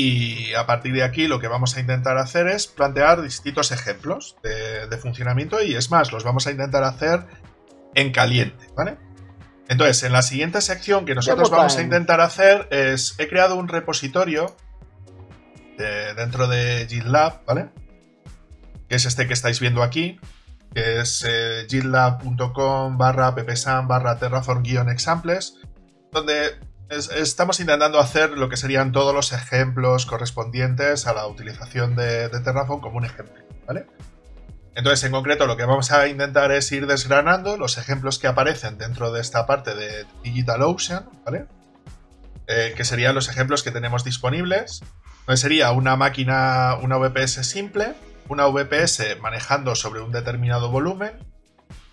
Y a partir de aquí lo que vamos a intentar hacer es plantear distintos ejemplos de, funcionamiento y es más, los vamos a intentar hacer en caliente, ¿vale? Entonces, en la siguiente sección que nosotros vamos a intentar hacer es, he creado un repositorio dentro de GitLab, ¿vale? Que es este que estáis viendo aquí, que es eh, gitlab.com barra ppsam barra terraform-examples, donde estamos intentando hacer lo que serían todos los ejemplos correspondientes a la utilización de, Terraform como un ejemplo, ¿vale? Entonces, en concreto, lo que vamos a intentar es ir desgranando los ejemplos que aparecen dentro de esta parte de DigitalOcean, ¿vale? Eh, que serían los ejemplos que tenemos disponibles. sería una máquina, una VPS simple, una VPS manejando sobre un determinado volumen,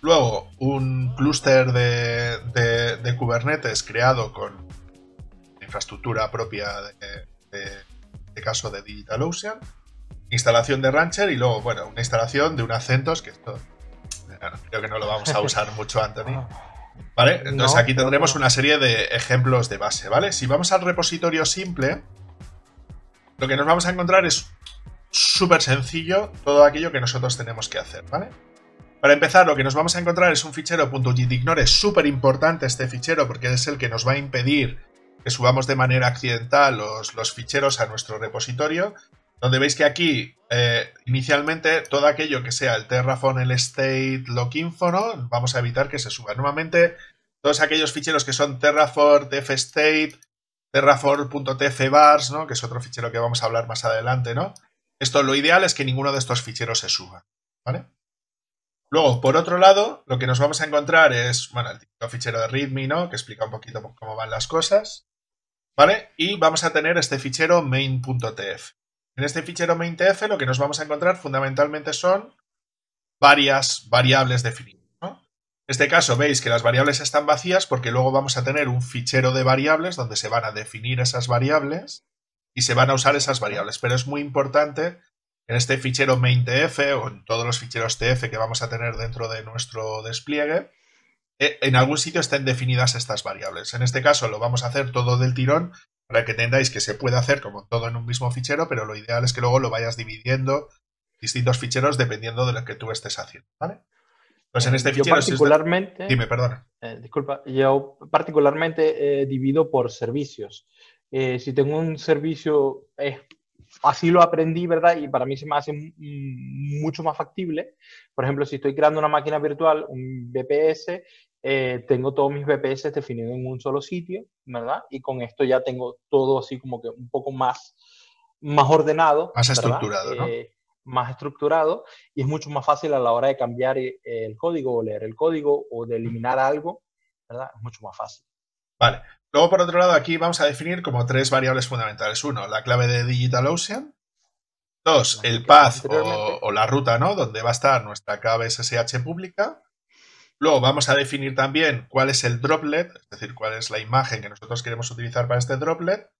luego un clúster de Kubernetes creado con infraestructura propia de, de, caso de DigitalOcean, instalación de Rancher y luego, bueno, una instalación de un Acentos, que esto creo que no lo vamos a usar mucho, Anthony. Ah. ¿Vale? Entonces aquí tendremos una serie de ejemplos de base, ¿vale? Si vamos al repositorio simple, lo que nos vamos a encontrar es súper sencillo todo aquello que nosotros tenemos que hacer, ¿vale? Para empezar, lo que nos vamos a encontrar es un fichero .gitignore, súper importante este fichero porque es el que nos va a impedir que subamos de manera accidental los, ficheros a nuestro repositorio, donde veis que aquí eh, inicialmente todo aquello que sea el Terraform, el state, lo ¿no? vamos a evitar que se suba. Nuevamente todos aquellos ficheros que son Terraform, State terraform.tfbars, ¿no? que es otro fichero que vamos a hablar más adelante, ¿no? Esto lo ideal es que ninguno de estos ficheros se suba, ¿vale? Luego, por otro lado, lo que nos vamos a encontrar es, bueno, el típico fichero de README, ¿no? Que explica un poquito cómo van las cosas. ¿Vale? Y vamos a tener este fichero main.tf. En este fichero main.tf lo que nos vamos a encontrar fundamentalmente son varias variables definidas. En este caso veis que las variables están vacías porque luego vamos a tener un fichero de variables donde se van a definir esas variables y se van a usar esas variables. Pero es muy importante en este fichero main.tf o en todos los ficheros tf que vamos a tener dentro de nuestro despliegue, eh, en algún sitio estén definidas estas variables. En este caso lo vamos a hacer todo del tirón para que entendáis que se puede hacer como todo en un mismo fichero, pero lo ideal es que luego lo vayas dividiendo distintos ficheros dependiendo de lo que tú estés haciendo, ¿vale? Pues en eh, este yo particularmente... Dime, perdona. Eh, disculpa, yo particularmente divido por servicios. si tengo un servicio, así lo aprendí, ¿verdad? Y para mí se me hace mucho más factible. Por ejemplo, si estoy creando una máquina virtual, un BPS, eh, tengo todos mis BPS definidos en un solo sitio, ¿verdad? Y con esto ya tengo todo así como que un poco más, más ordenado. Más estructurado, ¿no? Eh, más estructurado y es mucho más fácil a la hora de cambiar eh, el código o leer el código o de eliminar algo, ¿verdad? Es mucho más fácil. Vale. Luego, por otro lado, aquí vamos a definir como tres variables fundamentales. Uno, la clave de DigitalOcean. Dos, el path o, o, la ruta, ¿no? Donde va a estar nuestra clave SSH pública. Luego vamos a definir también cuál es el droplet, es decir, cuál es la imagen que nosotros queremos utilizar para este droplet.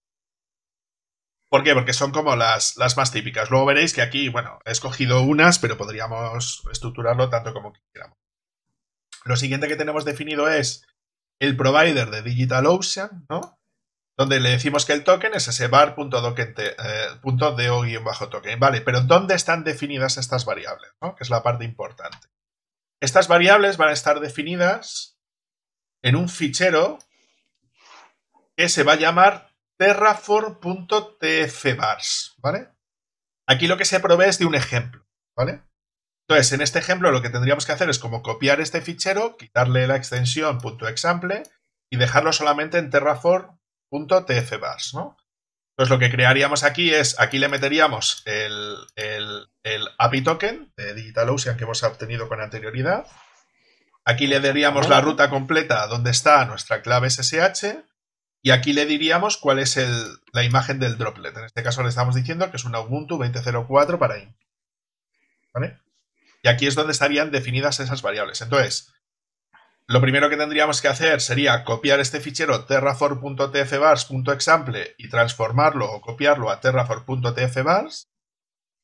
¿Por qué? Porque son como las, más típicas. Luego veréis que aquí, bueno, he escogido unas, pero podríamos estructurarlo tanto como quisiéramos. Lo siguiente que tenemos definido es el provider de DigitalOcean, ¿no? Donde le decimos que el token es ese bar.do-token. Eh, vale, pero ¿dónde están definidas estas variables? ¿no? Que es la parte importante. Estas variables van a estar definidas en un fichero que se va a llamar terraform.tfbars, ¿vale? Aquí lo que se provee es de un ejemplo, ¿vale? Entonces, en este ejemplo lo que tendríamos que hacer es como copiar este fichero, quitarle la extensión .example y dejarlo solamente en terraform.tfbars, ¿no? Pues lo que crearíamos aquí es, aquí le meteríamos el, API token de DigitalOcean que hemos obtenido con anterioridad. Aquí le daríamos la ruta completa donde está nuestra clave SSH y aquí le diríamos cuál es la imagen del droplet. En este caso le estamos diciendo que es un Ubuntu 20.04 para INT. ¿Vale? Y aquí es donde estarían definidas esas variables. Entonces, lo primero que tendríamos que hacer sería copiar este fichero terraform.tfvars.example y transformarlo o copiarlo a terraform.tfvars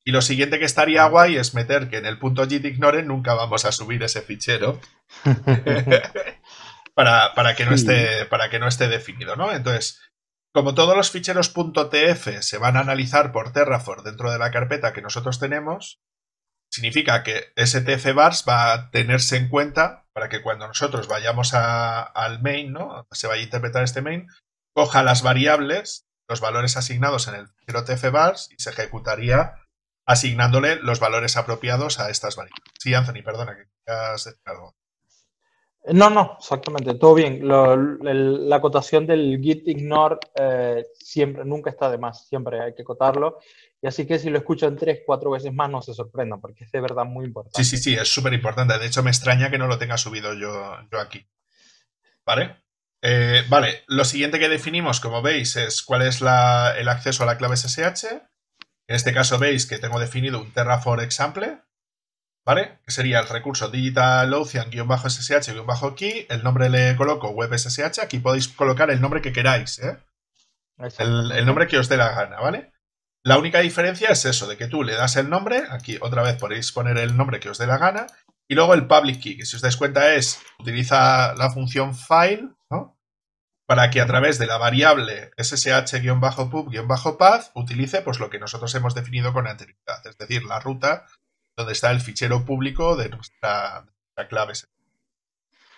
Y lo siguiente que estaría guay es meter que en el punto .gitignore nunca vamos a subir ese fichero para, para, que no esté, para que no esté definido, ¿no? Entonces, como todos los ficheros .tf se van a analizar por Terraform dentro de la carpeta que nosotros tenemos, significa que ese bars va a tenerse en cuenta para que cuando nosotros vayamos al main, ¿no? Se vaya a interpretar este main, coja las variables, los valores asignados en el 0 bars y se ejecutaría asignándole los valores apropiados a estas variables. Sí, Anthony, perdona que has decir algo. No, no, exactamente, todo bien. la cotación del git ignore eh, siempre, nunca está de más, siempre hay que cotarlo. Y así que si lo escuchan tres, cuatro veces más, no se sorprendan, porque es de verdad muy importante. Sí, sí, sí, es súper importante. De hecho, me extraña que no lo tenga subido yo, yo aquí. ¿Vale? Eh, vale, lo siguiente que definimos, como veis, es cuál es el acceso a la clave SSH. En este caso veis que tengo definido un Terraform example, ¿vale? Que sería el recurso digital digitalocean-ssh-key, el nombre le coloco ssh aquí podéis colocar el nombre que queráis, ¿eh? el, nombre que os dé la gana, ¿vale? La única diferencia es eso, de que tú le das el nombre, aquí otra vez podéis poner el nombre que os dé la gana, y luego el public key, que si os dais cuenta es, utiliza la función file, ¿no? Para que a través de la variable ssh-pub-path utilice pues lo que nosotros hemos definido con anterioridad, es decir, la ruta donde está el fichero público de nuestra, clave.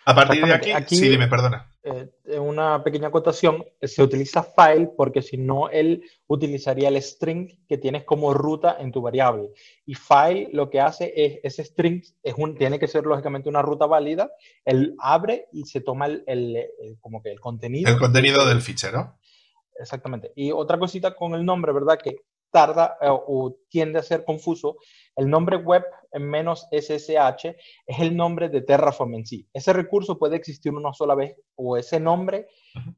A partir de aquí, sí, dime, perdona. Eh, una pequeña acotación, se utiliza file porque si no, él utilizaría el string que tienes como ruta en tu variable. Y file lo que hace es, ese string es un, tiene que ser lógicamente una ruta válida, él abre y se toma el como que el contenido. El contenido del fichero. Exactamente. Y otra cosita con el nombre, ¿verdad? Que tarda eh, o tiende a ser confuso, el nombre web menos SSH es el nombre de Terraform en sí. Ese recurso puede existir una sola vez o ese nombre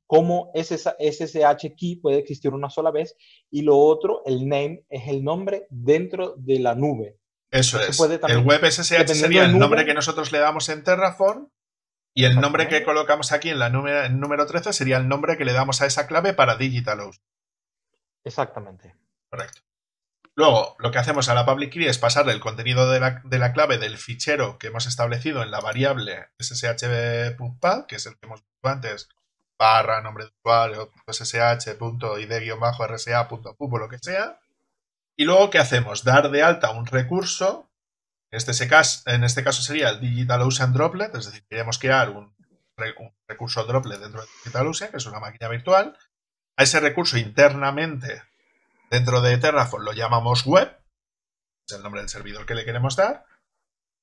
como SSH key puede existir una sola vez y lo otro, el name, es el nombre dentro de la nube. Eso es. el web SSH sería el nombre que nosotros le damos en Terraform y el nombre que colocamos aquí en la número, número 13 sería el nombre que le damos a esa clave para DigitalOcean. Exactamente. Correcto. Luego, lo que hacemos a la public key es pasarle el contenido de la, clave del fichero que hemos establecido en la variable ssh.pub que es el que hemos visto antes, barra, nombre de usuario, rsapub o lo que sea. Y luego, ¿qué hacemos? Dar de alta un recurso, en este caso, en este caso sería el Digital Droplet, es decir, queremos crear un, recurso Droplet dentro de DigitalOcean, que es una máquina virtual. A ese recurso internamente Dentro de Terraform lo llamamos web, es el nombre del servidor que le queremos dar.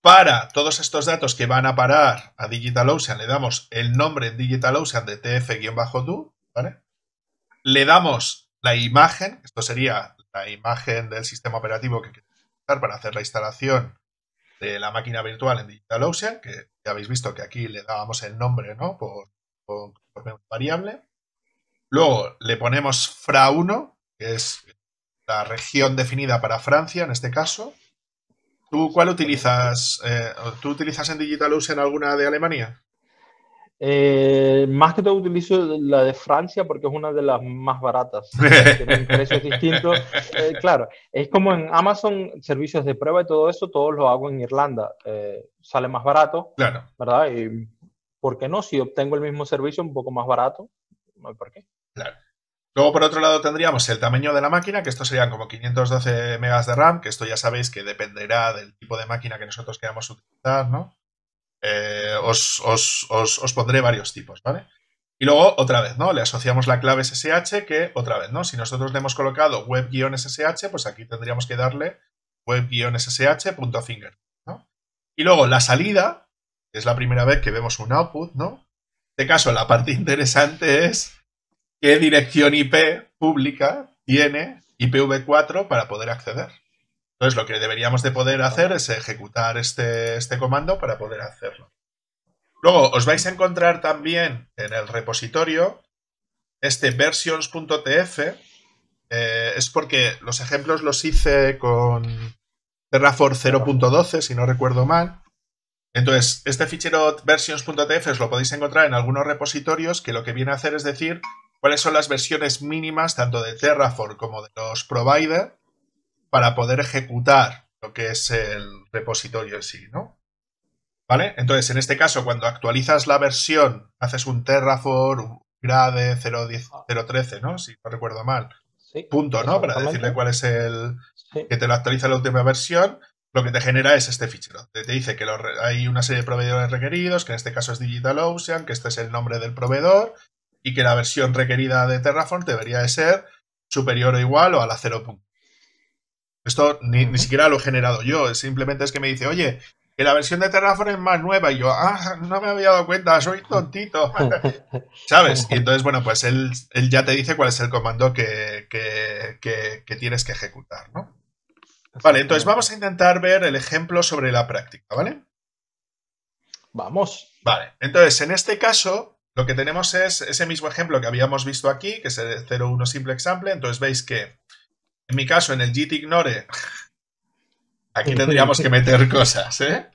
Para todos estos datos que van a parar a DigitalOcean, le damos el nombre en DigitalOcean de tf-do, ¿vale? Le damos la imagen, esto sería la imagen del sistema operativo que queremos usar para hacer la instalación de la máquina virtual en DigitalOcean, que ya habéis visto que aquí le dábamos el nombre, Por, por variable. Luego le ponemos fra1, es la región definida para Francia en este caso. ¿Tú cuál utilizas? Eh, ¿Tú utilizas en en alguna de Alemania? Eh, más que todo utilizo la de Francia porque es una de las más baratas. Tienen precios distintos. Eh, claro, es como en Amazon, servicios de prueba y todo eso, todo lo hago en Irlanda. sale más barato. Claro. ¿Verdad? Y, ¿Por qué no? Si obtengo el mismo servicio un poco más barato, no hay por qué. Claro. Luego, por otro lado, tendríamos el tamaño de la máquina, que esto serían como 512 megas de RAM, que esto ya sabéis que dependerá del tipo de máquina que nosotros queramos utilizar, ¿no? Eh, os, pondré varios tipos, ¿vale? Y luego, otra vez, ¿no? Le asociamos la clave SSH, que otra vez, ¿no? Si nosotros le hemos colocado web-ssh, pues aquí tendríamos que darle web-ssh.finger, ¿no? Y luego la salida, que es la primera vez que vemos un output, ¿no? En este caso, la parte interesante es qué dirección IP pública tiene IPv4 para poder acceder. Entonces lo que deberíamos de poder hacer es ejecutar este, este comando para poder hacerlo. Luego os vais a encontrar también en el repositorio este versions.tf. Eh, es porque los ejemplos los hice con Terraform 0.12, si no recuerdo mal. Entonces, este fichero versions.tf os lo podéis encontrar en algunos repositorios que lo que viene a hacer es decir cuáles son las versiones mínimas tanto de Terraform como de los provider para poder ejecutar lo que es el repositorio en sí, ¿no? ¿Vale? Entonces, en este caso, cuando actualizas la versión, haces un Terraform, un grade 0.13, ah. ¿no? Si no recuerdo mal. Punto, ¿no? Para decirle cuál es el que te lo actualiza la última versión, lo que te genera es este fichero. Te, dice que hay una serie de proveedores requeridos, que en este caso es DigitalOcean, que este es el nombre del proveedor, y que la versión requerida de Terraform debería de ser superior o igual o a la 0. Esto ni, siquiera lo he generado yo, simplemente es que me dice, oye, que la versión de Terraform es más nueva y yo, ah, no me había dado cuenta, soy tontito, ¿sabes? Y entonces, bueno, pues él, ya te dice cuál es el comando que, que tienes que ejecutar, ¿no? Vale, entonces vamos a intentar ver el ejemplo sobre la práctica, ¿vale? Vamos. Vale, entonces en este caso lo que tenemos es ese mismo ejemplo que habíamos visto aquí, que es el 0.1 simple example. Entonces veis que, en mi caso, en el git ignore, aquí tendríamos que meter cosas, ¿eh?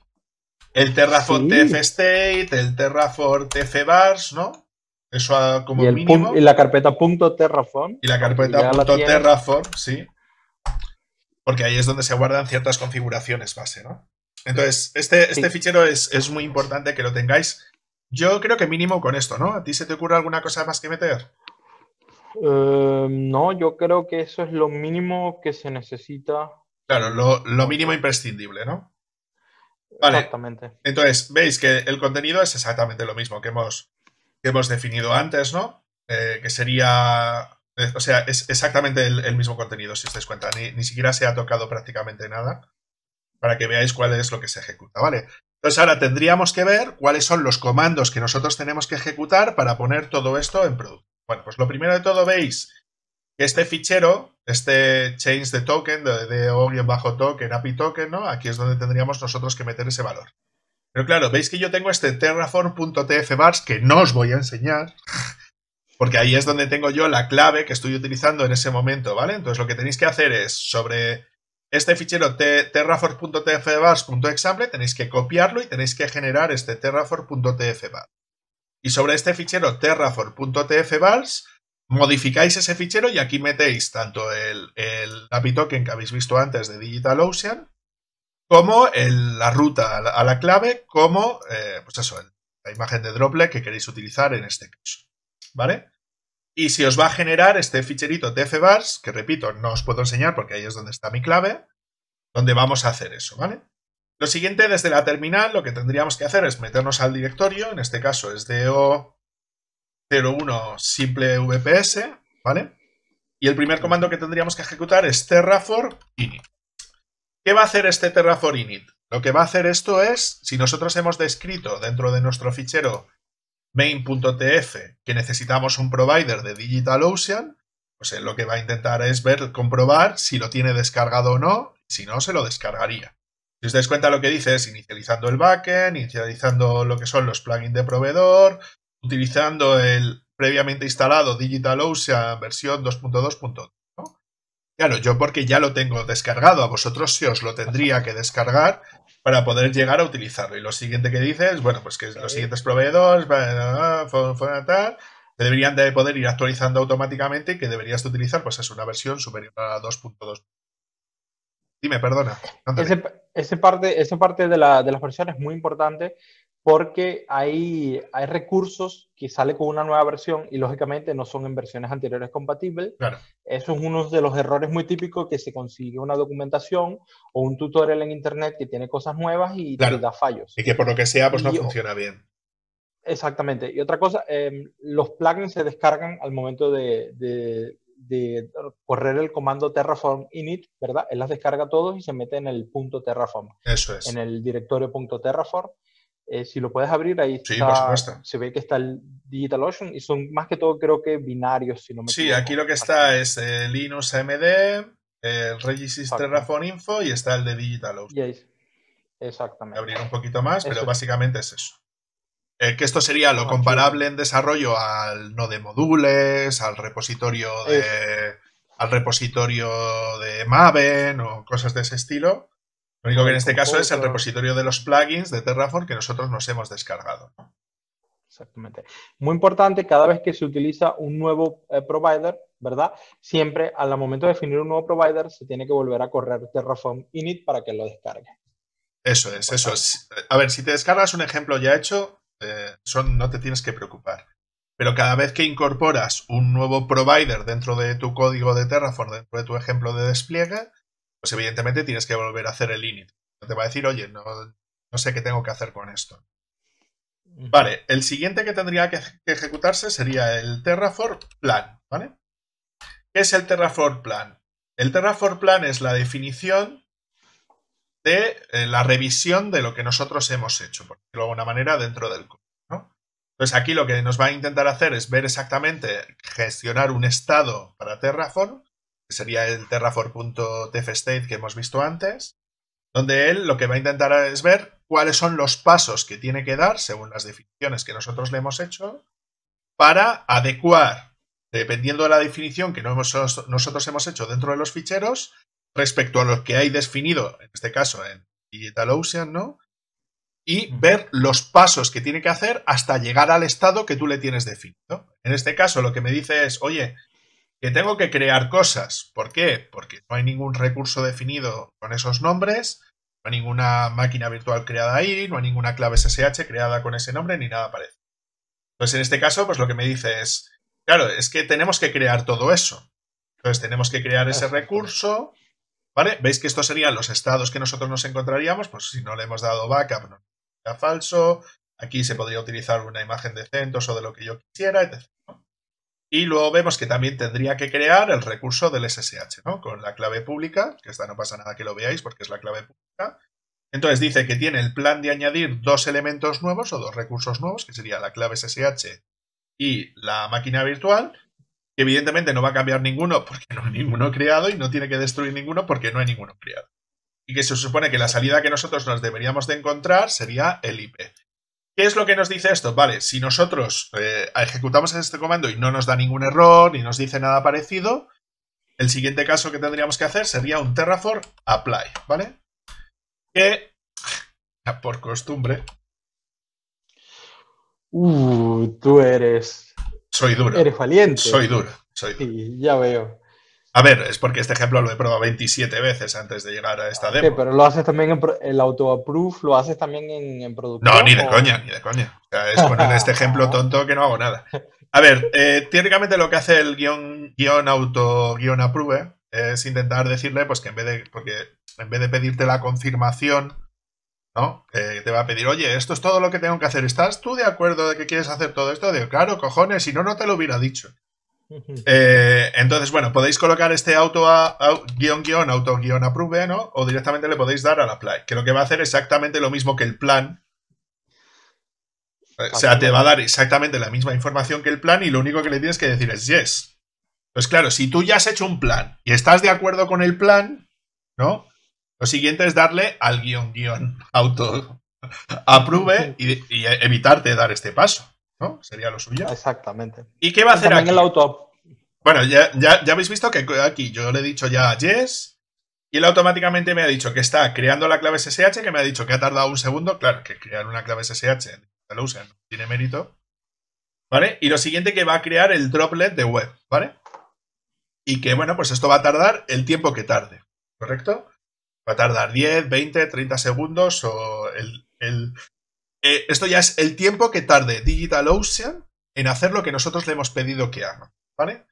El Terraform el Terraform ¿no? Eso como y mínimo. Y la carpeta .terraform. Y la carpeta .terraform, sí. Porque ahí es donde se guardan ciertas configuraciones base, ¿no? Entonces, este, este fichero es, es, muy importante que lo tengáis yo creo que mínimo con esto, ¿no? ¿A ti se te ocurre alguna cosa más que meter? Eh, no, yo creo que eso es lo mínimo que se necesita. Claro, lo, mínimo imprescindible, ¿no? Exactamente. Entonces, veis que el contenido es exactamente lo mismo que hemos, hemos definido antes, ¿no? Eh, que sería. Eh, o sea, es exactamente el, mismo contenido, si os dais cuenta. Ni, ni siquiera se ha tocado prácticamente nada para que veáis cuál es lo que se ejecuta, ¿vale? Entonces ahora tendríamos que ver cuáles son los comandos que nosotros tenemos que ejecutar para poner todo esto en producto. Bueno, pues lo primero de todo veis que este fichero, este change de token, de, de bajo token API token, ¿no? Aquí es donde tendríamos nosotros que meter ese valor. Pero claro, veis que yo tengo este terraform.tfvars que no os voy a enseñar, porque ahí es donde tengo yo la clave que estoy utilizando en ese momento, ¿vale? Entonces lo que tenéis que hacer es sobre este fichero terraform.tfvars.example tenéis que copiarlo y tenéis que generar este terraform.tfvars Y sobre este fichero terraform.tfvars modificáis ese fichero y aquí metéis tanto el, el API token que habéis visto antes de DigitalOcean como la ruta a la, clave, como eh, pues la imagen de droplet que queréis utilizar en este caso. ¿Vale? Y si os va a generar este ficherito tfvars, que repito, no os puedo enseñar porque ahí es donde está mi clave, donde vamos a hacer eso, ¿vale? Lo siguiente, desde la terminal, lo que tendríamos que hacer es meternos al directorio, en este caso es do01 simple vps, ¿vale? Y el primer comando que tendríamos que ejecutar es terraform init. ¿Qué va a hacer este terraform init? Lo que va a hacer esto es, si nosotros hemos descrito dentro de nuestro fichero main.tf, que necesitamos un provider de DigitalOcean, pues él lo que va a intentar es ver, comprobar si lo tiene descargado o no, si no, se lo descargaría. Si os dais cuenta lo que dice es inicializando el backend, inicializando lo que son los plugins de proveedor, utilizando el previamente instalado DigitalOcean versión 2.2.2. Claro, yo porque ya lo tengo descargado, a vosotros se os lo tendría que descargar para poder llegar a utilizarlo. Y lo siguiente que dices, bueno, pues que los siguientes proveedores, tal, deberían de poder ir actualizando automáticamente y que deberías de utilizar, pues es una versión superior a 2.2. Dime, perdona. Ese, parte, esa parte de, la, de las versiones es muy importante porque hay, recursos que sale con una nueva versión y lógicamente no son en versiones anteriores compatibles. Eso es uno de los errores muy típicos que se consigue una documentación o un tutorial en internet que tiene cosas nuevas y da fallos. Y que por lo que sea, pues no funciona bien. Exactamente. Y otra cosa, em, los plugins se descargan al momento de, correr el comando terraform init, ¿verdad? Él las descarga todos y se mete en el punto terraform. Eso es. En el directorio punto terraform eh, si lo puedes abrir, ahí está, se ve que está el DigitalOcean y son más que todo creo que binarios, si me Sí, aquí lo que está es eh, el Linux MD, el Regis Terraform Info y está el de DigitalOcean. Yes. Exactamente. Abrir un poquito más, pero básicamente es eso. Eh, que esto sería lo ah, comparable en desarrollo al no de modules, al repositorio de... al repositorio de Maven o cosas de ese estilo lo único que en pues este caso es el repositorio de los plugins de Terraform que nosotros nos hemos descargado. Exactamente. Muy importante, cada vez que se utiliza un nuevo eh, provider, ¿verdad? Siempre al momento de definir un nuevo provider se tiene que volver a correr Terraform init para que lo descargue. Eso es, eso es. A ver, si te descargas un ejemplo ya hecho, eh, son, no te tienes que preocupar. Pero cada vez que incorporas un nuevo provider dentro de tu código de Terraform, dentro de tu ejemplo de despliegue, pues evidentemente tienes que volver a hacer el init. Te va a decir, oye, no, sé qué tengo que hacer con esto. Vale, el siguiente que tendría que, ejecutarse sería el Terraform Plan, ¿vale? ¿Qué es el Terraform Plan? El Terraform Plan es la definición de eh, la revisión de lo que nosotros hemos hecho, por decirlo de alguna manera, dentro del código. Entonces aquí lo que nos va a intentar hacer es ver exactamente, gestionar un estado para Terraform sería el terraform.tfstate que hemos visto antes, donde él lo que va a intentar es ver cuáles son los pasos que tiene que dar, según las definiciones que nosotros le hemos hecho, para adecuar, dependiendo de la definición que nosotros hemos hecho dentro de los ficheros, respecto a lo que hay definido, en este caso en DigitalOcean, ¿no? Y ver los pasos que tiene que hacer hasta llegar al estado que tú le tienes definido. En este caso, lo que me dice es, oye, que tengo que crear cosas. ¿Por qué? Porque no hay ningún recurso definido con esos nombres, no hay ninguna máquina virtual creada ahí, no hay ninguna clave SSH creada con ese nombre, ni nada parece. Entonces, en este caso, pues lo que me dice es, claro, es que tenemos que crear todo eso. Entonces, tenemos que crear ese recurso, ¿vale? Veis que estos serían los estados que nosotros nos encontraríamos, pues si no le hemos dado backup, no falso, aquí se podría utilizar una imagen de CentOS o de lo que yo quisiera, etc. Y luego vemos que también tendría que crear el recurso del SSH, ¿no? Con la clave pública, que esta no pasa nada que lo veáis porque es la clave pública. Entonces dice que tiene el plan de añadir dos elementos nuevos o dos recursos nuevos, que sería la clave SSH y la máquina virtual, que evidentemente no va a cambiar ninguno porque no hay ninguno creado y no tiene que destruir ninguno porque no hay ninguno creado. Y que se supone que la salida que nosotros nos deberíamos de encontrar sería el IP. ¿Qué es lo que nos dice esto? Vale, si nosotros eh, ejecutamos este comando y no nos da ningún error ni nos dice nada parecido, el siguiente caso que tendríamos que hacer sería un Terraform apply, ¿vale? Que, por costumbre... Uh, tú eres... Soy duro. Eres valiente. Soy duro, soy ya veo. A ver, es porque este ejemplo lo he probado 27 veces antes de llegar a esta demo. Sí, pero lo haces también en el auto-approve, lo haces también en, en producción. No, ni de coña, ni de coña. O sea, es poner este ejemplo tonto que no hago nada. A ver, eh, teóricamente lo que hace el guión, guión auto, approve es intentar decirle, pues que en vez de, porque en vez de pedirte la confirmación, ¿no? te va a pedir, oye, esto es todo lo que tengo que hacer. ¿Estás tú de acuerdo de que quieres hacer todo esto? Digo, claro, cojones, si no, no te lo hubiera dicho. Eh, entonces, bueno, podéis colocar este auto a, guión auto guión ¿no? O directamente le podéis dar al apply, que lo que va a hacer exactamente lo mismo que el plan. Eh, o sea, te va a dar exactamente la misma información que el plan y lo único que le tienes que decir es yes. Pues claro, si tú ya has hecho un plan y estás de acuerdo con el plan, ¿no? Lo siguiente es darle al guión guión auto approve y evitarte dar este paso. ¿no? Sería lo suyo. Exactamente. ¿Y qué va a hacer el auto. Bueno, ya, habéis visto que aquí yo le he dicho ya a Yes y él automáticamente me ha dicho que está creando la clave SSH, que me ha dicho que ha tardado un segundo. Claro, que crear una clave SSH lo tiene mérito. ¿Vale? Y lo siguiente que va a crear el droplet de web, ¿vale? Y que, bueno, pues esto va a tardar el tiempo que tarde, ¿correcto? Va a tardar 10, 20, 30 segundos o el, eh, esto ya es el tiempo que tarde Digital en hacer lo que nosotros le hemos pedido que haga, ¿vale?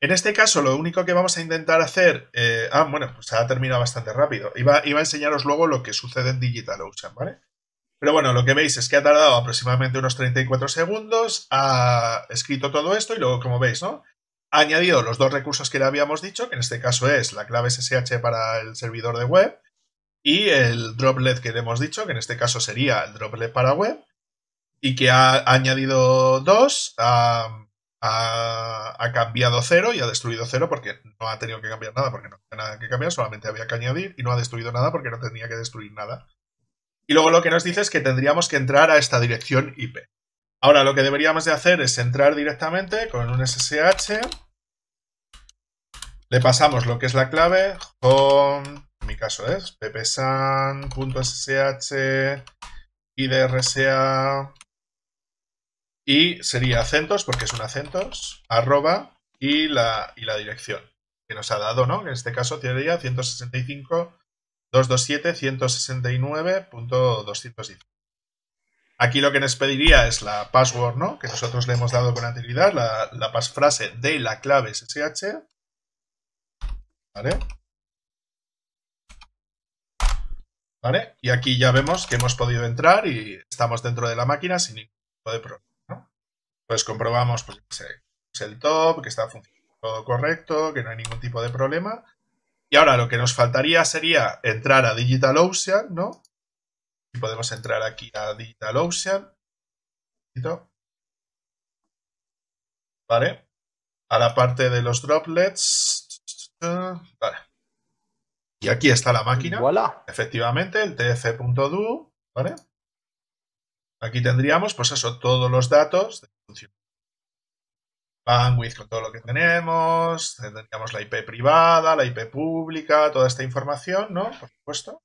En este caso, lo único que vamos a intentar hacer... Eh, ah, bueno, pues se ha terminado bastante rápido. Iba, a enseñaros luego lo que sucede en Digital ¿vale? Pero bueno, lo que veis es que ha tardado aproximadamente unos 34 segundos, ha escrito todo esto y luego, como veis, ¿no? Ha añadido los dos recursos que le habíamos dicho, que en este caso es la clave SSH para el servidor de web y el droplet que le hemos dicho, que en este caso sería el droplet para web, y que ha añadido 2, ha, cambiado 0 y ha destruido 0 porque no ha tenido que cambiar nada, porque no tenía nada que cambiar, solamente había que añadir y no ha destruido nada porque no tenía que destruir nada. Y luego lo que nos dice es que tendríamos que entrar a esta dirección IP. Ahora lo que deberíamos de hacer es entrar directamente con un SSH, le pasamos lo que es la clave, home mi caso es ppsan.ssh, idrsa y sería acentos, porque es un acentos, arroba y la, y la dirección que nos ha dado, ¿no? En este caso sería 165.227.169.210. Aquí lo que nos pediría es la password, ¿no? Que nosotros le hemos dado con anterioridad, la, la pasfrase de la clave sh, ¿Vale? Y aquí ya vemos que hemos podido entrar y estamos dentro de la máquina sin ningún tipo de problema. Pues comprobamos pues, el top, que está funcionando todo correcto, que no hay ningún tipo de problema. Y ahora lo que nos faltaría sería entrar a Digital ¿no? Y podemos entrar aquí a Digital Ocean. ¿Vale? A la parte de los droplets. Vale. Y aquí está la máquina. Efectivamente, el tf.do, ¿vale? Aquí tendríamos, pues eso, todos los datos de función. Bandwidth con todo lo que tenemos, tendríamos la IP privada, la IP pública, toda esta información, ¿no? Por supuesto.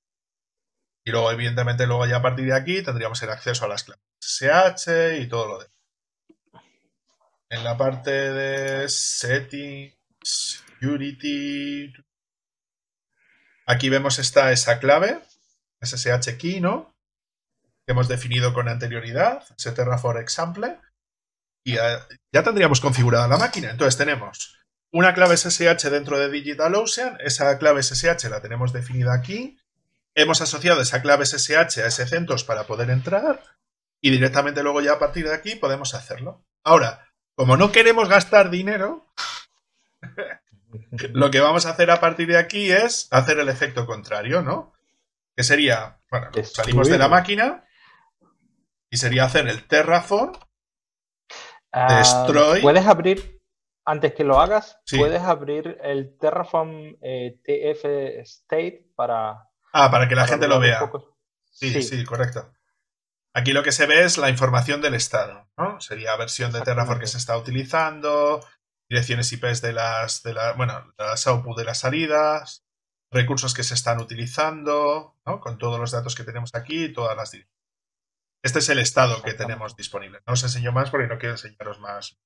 Y luego, evidentemente, luego ya a partir de aquí tendríamos el acceso a las claves SH y todo lo demás. En la parte de settings, security, Aquí vemos está esa clave, SSH key, ¿no? Que hemos definido con anterioridad, ese Terraform example. Y eh, ya, tendríamos configurada la máquina. Entonces tenemos una clave SSH dentro de DigitalOcean, esa clave SSH la tenemos definida aquí. Hemos asociado esa clave SSH a ese CentOS para poder entrar y directamente luego ya a partir de aquí podemos hacerlo. Ahora, como no queremos gastar dinero, lo que vamos a hacer a partir de aquí es hacer el efecto contrario, ¿no? Que sería, bueno, salimos de la máquina y sería hacer el terraform. Ah, destroy. Puedes abrir, antes que lo hagas, puedes abrir el terraform eh, TF state para. Ah, para que la gente lo vea. Sí, sí, correcto. Aquí lo que se ve es la información del estado, ¿no? Sería versión de Terraform que se está utilizando, direcciones IPs de las, de la, bueno, las output de las salidas, recursos que se están utilizando, ¿no? con todos los datos que tenemos aquí todas las direcciones. Este es el estado que tenemos disponible. No os enseño más porque no quiero enseñaros más.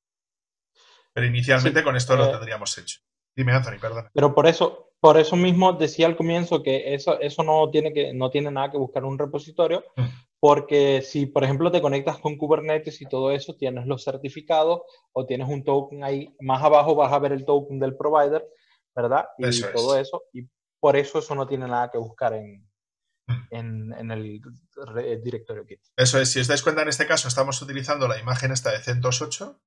Pero inicialmente con esto lo eh, tendríamos hecho. Dime, Anthony, perdón. Pero por eso, por eso mismo decía al comienzo que eso, eso no, tiene que no tiene nada que buscar un repositorio, mm. Porque si, por ejemplo, te conectas con Kubernetes y todo eso, tienes los certificados o tienes un token ahí, más abajo vas a ver el token del provider, ¿verdad? Y todo eso. Y por eso eso no tiene nada que buscar en, el, directorio Eso es, si os dais cuenta, en este caso estamos utilizando la imagen esta de 108.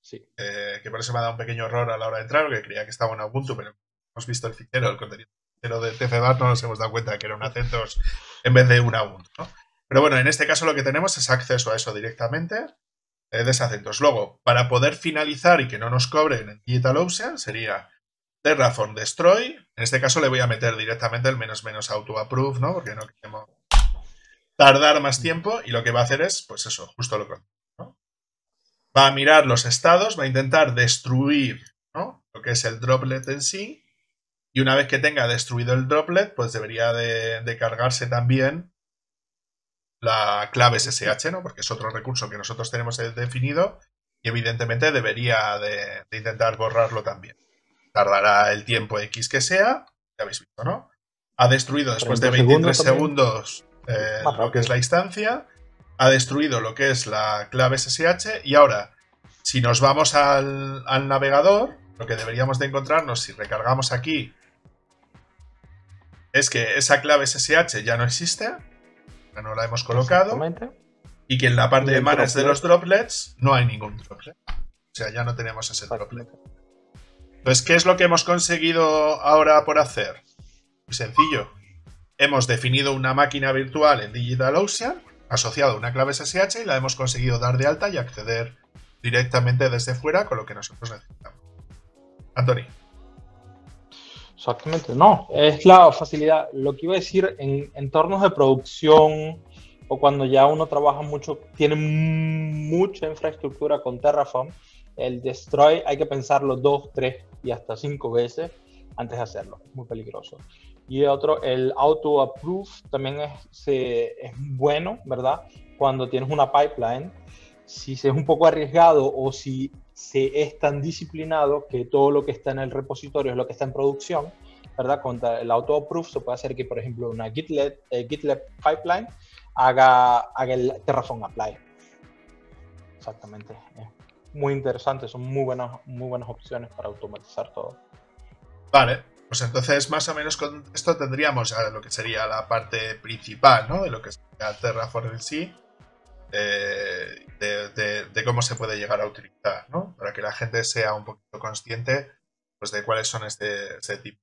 Sí. Eh, que por eso me ha dado un pequeño error a la hora de entrar, porque creía que estaba en Ubuntu, pero hemos visto el fichero, el contenido del fichero de TCBAT, no nos hemos dado cuenta que era una CentOS en vez de un Ubuntu, ¿no? Pero bueno, en este caso lo que tenemos es acceso a eso directamente eh, desacentos. Luego, para poder finalizar y que no nos cobren en DigitalOcean, sería Terraform Destroy. En este caso le voy a meter directamente el menos menos auto approve, ¿no? Porque no queremos tardar más tiempo y lo que va a hacer es, pues eso, justo lo contrario. Va a mirar los estados, va a intentar destruir ¿no? lo que es el droplet en sí. Y una vez que tenga destruido el droplet, pues debería de, de cargarse también la clave SSH, ¿no? Porque es otro recurso que nosotros tenemos definido y evidentemente debería de, intentar borrarlo también. Tardará el tiempo X que sea, ya habéis visto, ¿no? Ha destruido después de 23 segundos, eh, lo que es la instancia, ha destruido lo que es la clave SSH y ahora, si nos vamos al, al navegador, lo que deberíamos de encontrarnos si recargamos aquí es que esa clave SSH ya no existe, no la hemos colocado. Y que en la parte de manos de los droplets no hay ningún droplet. O sea, ya no tenemos ese droplet. pues ¿qué es lo que hemos conseguido ahora por hacer? Muy sencillo. Hemos definido una máquina virtual en DigitalOcean, asociado a una clave SSH y la hemos conseguido dar de alta y acceder directamente desde fuera con lo que nosotros necesitamos. Antonio. Exactamente, no, es la facilidad. Lo que iba a decir, en entornos de producción o cuando ya uno trabaja mucho, tiene mucha infraestructura con Terraform, el destroy hay que pensarlo dos, tres y hasta cinco veces antes de hacerlo, es muy peligroso. Y otro, el auto-approve también es, es bueno, ¿verdad? Cuando tienes una pipeline si se es un poco arriesgado o si se es tan disciplinado que todo lo que está en el repositorio es lo que está en producción, ¿verdad? Con el auto-approve se puede hacer que, por ejemplo, una GitLab, eh, GitLab pipeline haga, haga, el Terraform Apply. Exactamente. Muy interesante, son muy buenas, muy buenas opciones para automatizar todo. Vale, pues entonces más o menos con esto tendríamos lo que sería la parte principal, ¿no? De lo que sería Terraform en sí eh, de, cómo se puede llegar a utilizar, ¿no? Para que la gente sea un poquito consciente pues, de cuáles son este, este tipo.